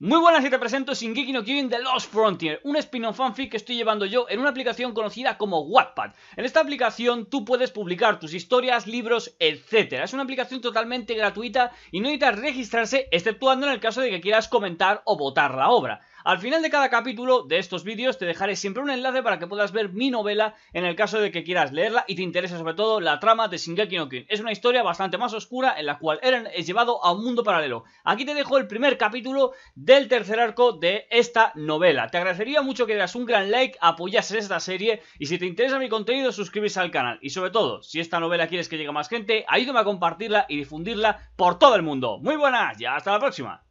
Muy buenas y te presento Shingeki no The Lost Frontier, un spin-off fanfic que estoy llevando yo en una aplicación conocida como Wattpad. En esta aplicación tú puedes publicar tus historias, libros, etc. Es una aplicación totalmente gratuita y no necesitas registrarse exceptuando en el caso de que quieras comentar o votar la obra. Al final de cada capítulo de estos vídeos te dejaré siempre un enlace para que puedas ver mi novela en el caso de que quieras leerla y te interese sobre todo la trama de Shingeki no Kyojin. Es una historia bastante más oscura en la cual Eren es llevado a un mundo paralelo. Aquí te dejo el primer capítulo del tercer arco de esta novela. Te agradecería mucho que das un gran like, apoyases esta serie y si te interesa mi contenido suscribirse al canal. Y sobre todo, si esta novela quieres que llegue a más gente, ayúdame a compartirla y difundirla por todo el mundo. Muy buenas ya hasta la próxima.